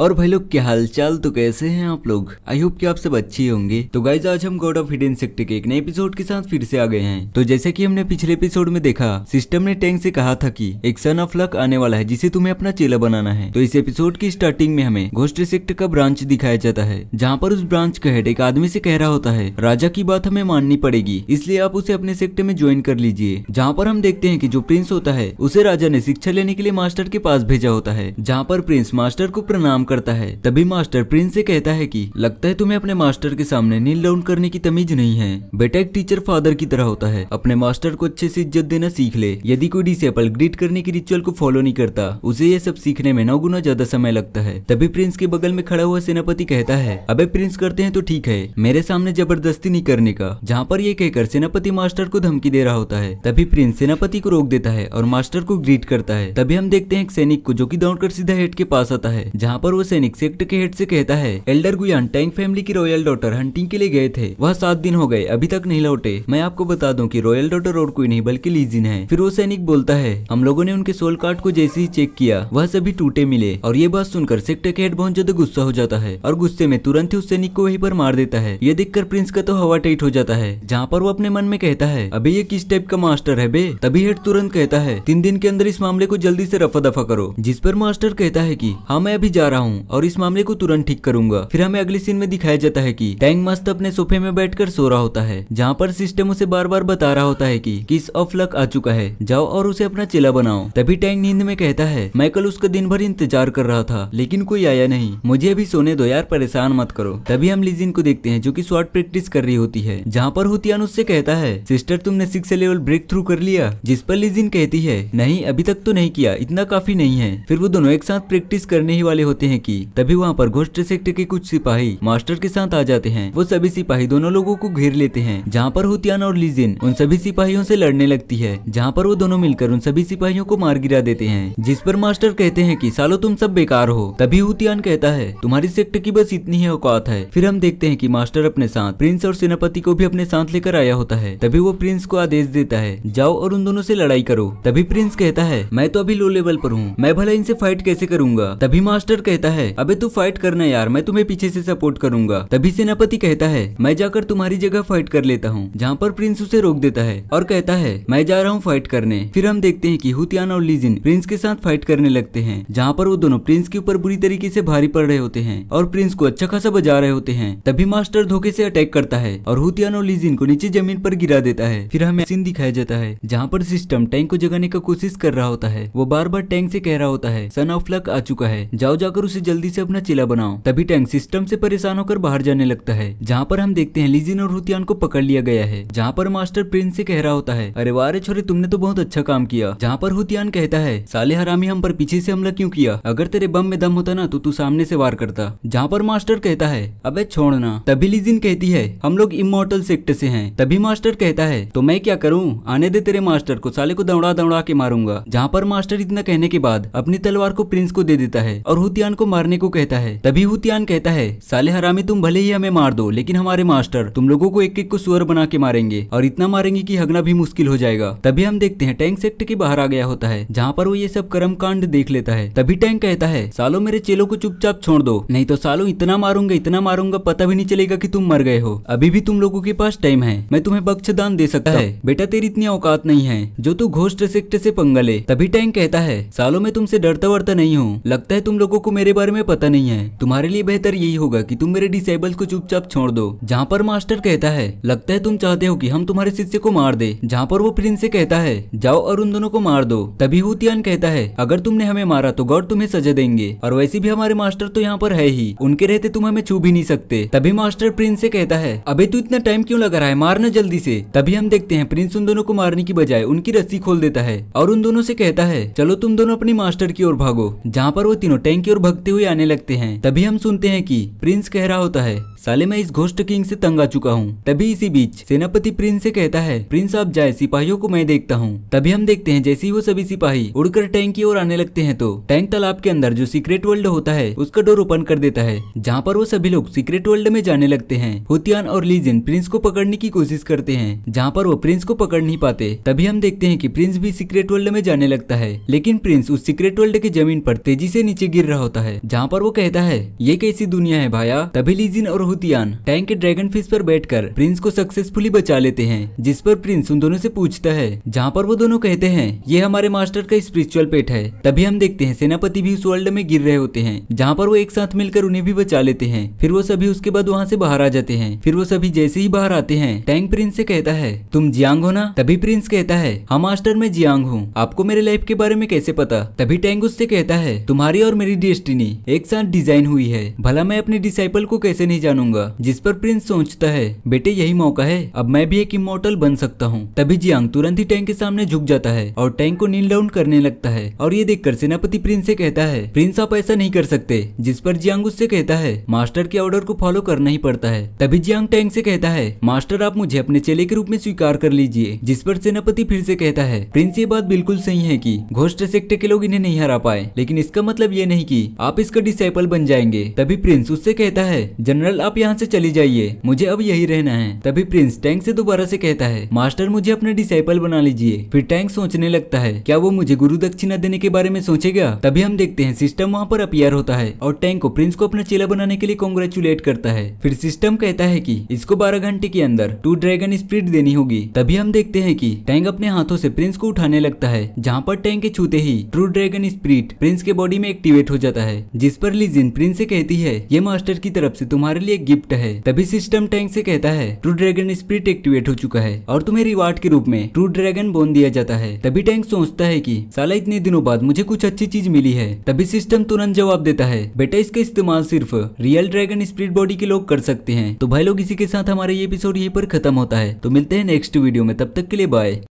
और भाई लोग क्या हालचाल तो कैसे हैं आप लोग आई होप कि आप सब अच्छी होंगे तो गाइज आज हम गॉड ऑफ हिडन सेक्टर के एक नए एपिसोड के साथ फिर से आ गए हैं तो जैसे कि हमने पिछले एपिसोड में देखा सिस्टम ने टैंक से कहा था कि एक सन ऑफ लक आने वाला है जिसे तुम्हें अपना चेला बनाना है तो इस एपिसोड की स्टार्टिंग में हमें घोष्ट सेक्ट का ब्रांच दिखाया जाता है जहाँ पर उस ब्रांच का हेड एक आदमी से कह रहा होता है राजा की बात हमें माननी पड़ेगी इसलिए आप उसे अपने सेक्टर में ज्वाइन कर लीजिए जहाँ पर हम देखते हैं की जो प्रिंस होता है उसे राजा ने शिक्षा लेने के लिए मास्टर के पास भेजा होता है जहाँ पर प्रिंस मास्टर को प्रणाम काम करता है तभी मास्टर प्रिंस से कहता है कि लगता है तुम्हें अपने मास्टर के सामने नील डाउन करने की तमीज नहीं है बेटा एक टीचर फादर की तरह होता है अपने मास्टर को अच्छे से इज्जत देना सीख ले यदि कोई डिसेबल ग्रीट करने की रिचुअल को फॉलो नहीं करता उसे यह सब सीखने में नौ गुना ज्यादा समय लगता है तभी प्रिंस के बगल में खड़ा हुआ सेनापति कहता है अब प्रिंस करते हैं तो ठीक है मेरे सामने जबरदस्ती नहीं करने का जहाँ पर यह कहकर सेनापति मास्टर को धमकी दे रहा होता है तभी प्रिंस सेनापति को रोक देता है और मास्टर को ग्रीट करता है तभी हम देखते हैं एक सैनिक को जो की दौड़कर सीधा हेड के पास आता है जहाँ पर पर वो सैनिक सेक्ट के हेड से कहता है एल्डर गुयान टैंक फैमिली की रॉयल डॉटर हंटिंग के लिए गए थे वह सात दिन हो गए अभी तक नहीं लौटे मैं आपको बता दूं कि रॉयल डॉटर और कोई नहीं बल्कि लीजिन है फिर वो सैनिक बोलता है हम लोगों ने उनके सोल कार्ड को जैसे ही चेक किया वह सभी टूटे मिले और ये बात सुनकर सेक्ट के हेड बहुत ज्यादा गुस्सा हो जाता है और गुस्से में तुरंत ही उस सैनिक को वहीं पर मार देता है ये देखकर प्रिंस का तो हवा टाइट हो जाता है जहाँ पर वो अपने मन में कहता है अभी ये किस टाइप का मास्टर है बे तभी हेड तुरंत कहता है तीन दिन के अंदर इस मामले को जल्दी से रफा दफा करो जिस पर मास्टर कहता है की हाँ मैं अभी जा रहा हूँ और इस मामले को तुरंत ठीक करूंगा फिर हमें अगले सीन में दिखाया जाता है की टैंग मस्त अपने सोफे में बैठकर सो रहा होता है जहाँ पर सिस्टम उसे बार बार बता रहा होता है की किस ऑफ लक आ चुका है जाओ और उसे अपना चेला बनाओ तभी टैंग नींद में कहता है माइकल उसका दिन भर इंतजार कर रहा था लेकिन कोई आया नहीं मुझे अभी सोने दो यार परेशान मत करो तभी हम लिजिन को देखते हैं जो की शॉर्ट प्रैक्टिस कर रही होती है जहाँ पर हुतियान उससे कहता है सिस्टर तुमने सिक्स लेवल ब्रेक थ्रू कर लिया जिस पर लिजिन कहती है नहीं अभी तक तो नहीं किया इतना काफी नहीं है फिर वो दोनों एक साथ प्रैक्टिस करने ही वाले होते हैं हैं कि तभी वहाँ पर घोष्ट सेक्ट के कुछ सिपाही मास्टर के साथ आ जाते हैं वो सभी सिपाही दोनों लोगों को घेर लेते हैं जहाँ पर हुतियान और लीजिन उन सभी सिपाहियों से लड़ने लगती है जहाँ पर वो दोनों मिलकर उन सभी सिपाहियों को मार गिरा देते हैं जिस पर मास्टर कहते हैं की सालो तुम सब बेकार हो तभी हुतियान कहता है तुम्हारी सेक्ट की बस इतनी ही औकात है फिर हम देखते हैं की मास्टर अपने साथ प्रिंस और सेनापति को भी अपने साथ लेकर आया होता है तभी वो प्रिंस को आदेश देता है जाओ और उन दोनों से लड़ाई करो तभी प्रिंस कहता है मैं तो अभी लो लेवल पर हूँ मैं भला इनसे फाइट कैसे करूंगा तभी मास्टर कहता कहता है अबे तू फाइट करना यार मैं तुम्हें पीछे से सपोर्ट करूंगा तभी सेनापति कहता है मैं जाकर तुम्हारी जगह फाइट कर लेता हूँ जहाँ पर प्रिंस उसे रोक देता है और कहता है मैं जा रहा हूँ फाइट करने फिर हम देखते हैं की हुतियान और लीजिन प्रिंस के साथ फाइट करने लगते हैं जहाँ पर वो दोनों प्रिंस के ऊपर बुरी तरीके से भारी पड़ रहे होते हैं और प्रिंस को अच्छा खासा बजा रहे होते हैं तभी मास्टर धोखे से अटैक करता है और हुतियान और लीजिन को नीचे जमीन पर गिरा देता है फिर हमें सीन दिखाया जाता है जहाँ पर सिस्टम टैंक को जगाने का कोशिश कर रहा होता है वो बार बार टैंक से कह रहा होता है सन ऑफ लक आ चुका है जाओ जाकर उसे जल्दी से अपना चेला बनाओ तभी टैंक सिस्टम से परेशान होकर बाहर जाने लगता है जहाँ पर हम देखते हैं लीजिन और हुतियान को पकड़ लिया गया है जहाँ पर मास्टर प्रिंस से कह रहा होता है अरे वारे छोरे तुमने तो बहुत अच्छा काम किया जहाँ पर हुतियान कहता है साले हरामी हम पर पीछे से हमला क्यों किया अगर तेरे बम में दम होता ना तो तू सामने से वार करता जहाँ पर मास्टर कहता है अब छोड़ना तभी लीजिन कहती है हम लोग इमोटल सेक्ट से हैं तभी मास्टर कहता है तो मैं क्या करूँ आने दे तेरे मास्टर को साले को दौड़ा दौड़ा के मारूंगा जहाँ पर मास्टर इतना कहने के बाद अपनी तलवार को प्रिंस को दे देता है और हुतियान को को मारने को कहता है तभी हुतियान कहता है साले हरामी तुम भले ही हमें मार दो लेकिन हमारे मास्टर तुम लोगों को एक एक को सुअर बना के मारेंगे और इतना मारेंगे की हगना भी मुश्किल हो जाएगा तभी हम देखते हैं टैंक सेक्ट के बाहर आ गया होता है जहाँ पर वो ये सब कर्म कांड देख लेता है तभी टैंक कहता है सालो मेरे चेलो को चुपचाप छोड़ दो नहीं तो सालो इतना मारूंगा इतना मारूंगा पता भी नहीं चलेगा की तुम मर गए हो अभी भी तुम लोगों के पास टाइम है मैं तुम्हें दान दे सकता है बेटा तेरी इतनी औकात नहीं है जो तू घोष्ट सेक्ट से पंगले तभी टैंक कहता है सालो मैं तुमसे डरता वरता नहीं हूँ लगता है तुम लोगों को मेरे बारे में पता नहीं है तुम्हारे लिए बेहतर यही होगा की तुम मेरे डिसेबल को चुपचाप छोड़ दो जहाँ पर मास्टर कहता है लगता है तुम चाहते हो कि हम तुम्हारे शिष्य को मार दे जहाँ पर वो प्रिंस से कहता है जाओ और उन दोनों को मार दो तभी हुतियान कहता है अगर तुमने हमें मारा तो गॉड तुम्हें सजा देंगे और वैसे भी हमारे मास्टर तो यहाँ पर है ही उनके रहते तुम हमें छू भी नहीं सकते तभी मास्टर प्रिंस से कहता है अभी तू इतना टाइम क्यों लगा रहा है मारना जल्दी से तभी हम देखते हैं प्रिंस उन दोनों को मारने की बजाय उनकी रस्सी खोल देता है और उन दोनों से कहता है चलो तुम दोनों अपने मास्टर की ओर भागो जहाँ पर वो तीनों टैंक की ओर भगते हुए आने लगते हैं तभी हम सुनते हैं कि प्रिंस कह रहा होता है साले मैं इस घोष्ट किंग से तंग आ चुका हूँ तभी इसी बीच सेनापति प्रिंस से कहता है प्रिंस आप जाए सिपाहियों को मैं देखता हूँ तभी हम देखते हैं जैसे ही वो सभी सिपाही उड़कर टैंक की ओर आने लगते हैं तो टैंक तालाब के अंदर जो सीक्रेट वर्ल्ड होता है उसका डोर ओपन कर देता है जहाँ पर वो सभी लोग सीक्रेट वर्ल्ड में जाने लगते हैं होतियान और लीजन प्रिंस को पकड़ने की कोशिश करते हैं जहाँ पर वो प्रिंस को पकड़ नहीं पाते तभी हम देखते हैं की प्रिंस भी सीक्रेट वर्ल्ड में जाने लगता है लेकिन प्रिंस उस सीक्रेट वर्ल्ड की जमीन पर तेजी से नीचे गिर रहा होता है है जहाँ पर वो कहता है ये कैसी दुनिया है भाया तभी लीजिन और हुतियान टैंक के ड्रैगन फिश पर बैठकर प्रिंस को सक्सेसफुली बचा लेते हैं जिस पर प्रिंस उन दोनों से पूछता है जहाँ पर वो दोनों कहते हैं ये हमारे मास्टर का स्पिरिचुअल पेट है तभी हम देखते हैं सेनापति भी उस वर्ल्ड में गिर रहे होते हैं जहाँ पर वो एक साथ मिलकर उन्हें भी बचा लेते हैं फिर वो सभी उसके बाद वहाँ से बाहर आ जाते हैं फिर वो सभी जैसे ही बाहर आते हैं टैंक प्रिंस से कहता है तुम जियांग हो ना तभी प्रिंस कहता है हाँ मास्टर मैं जियांग हूँ आपको मेरे लाइफ के बारे में कैसे पता तभी टैंग उससे कहता है तुम्हारी और मेरी डेस्टिनी डेस्टिनी एक साथ डिजाइन हुई है भला मैं अपने डिसाइपल को कैसे नहीं जानूंगा जिस पर प्रिंस सोचता है बेटे यही मौका है अब मैं भी एक इमोटल बन सकता हूँ तभी जियांग तुरंत ही टैंक के सामने झुक जाता है और टैंक को नील डाउन करने लगता है और ये देखकर सेनापति प्रिंस से कहता है प्रिंस आप ऐसा नहीं कर सकते जिस पर जियांग उससे कहता है मास्टर के ऑर्डर को फॉलो करना ही पड़ता है तभी जियांग टैंक से कहता है मास्टर आप मुझे अपने चेले के रूप में स्वीकार कर लीजिए जिस पर सेनापति फिर से कहता है प्रिंस ये बात बिल्कुल सही है की घोष्ट सेक्टर के लोग इन्हें नहीं हरा पाए लेकिन इसका मतलब ये नहीं की आप इसका डिसाइपल बन जाएंगे तभी प्रिंस उससे कहता है जनरल आप यहाँ से चली जाइए मुझे अब यही रहना है तभी प्रिंस टैंक से दोबारा से कहता है मास्टर मुझे अपना डिसाइपल बना लीजिए फिर टैंक सोचने लगता है क्या वो मुझे गुरु दक्षिणा देने के बारे में सोचेगा तभी हम देखते हैं सिस्टम वहाँ पर अपियर होता है और टैंक को प्रिंस को अपना चेला बनाने के लिए कॉन्ग्रेचुलेट करता है फिर सिस्टम कहता है की इसको बारह घंटे के अंदर टू ड्रैगन स्प्रिट देनी होगी तभी हम देखते हैं की टैंक अपने हाथों से प्रिंस को उठाने लगता है जहाँ पर टैंक के छूते ही ट्रू ड्रैगन स्प्रिट प्रिंस के बॉडी में एक्टिवेट हो जाता है है जिस पर लीजिन प्रिंस से कहती है ये मास्टर की तरफ से तुम्हारे लिए गिफ्ट है तभी सिस्टम टैंक से कहता है ट्रू ड्रैगन स्प्रिट एक्टिवेट हो चुका है और तुम्हें रिवार्ड के रूप में ट्रू ड्रैगन बोन दिया जाता है तभी टैंक सोचता है की साला इतने दिनों बाद मुझे कुछ अच्छी चीज मिली है तभी सिस्टम तुरंत जवाब देता है बेटा इसका इस्तेमाल सिर्फ रियल ड्रैगन स्प्रिट बॉडी के लोग कर सकते हैं तो भाई लोग इसी के साथ हमारे ये एपिसोड यही पर खत्म होता है तो मिलते हैं नेक्स्ट वीडियो में तब तक के लिए बाय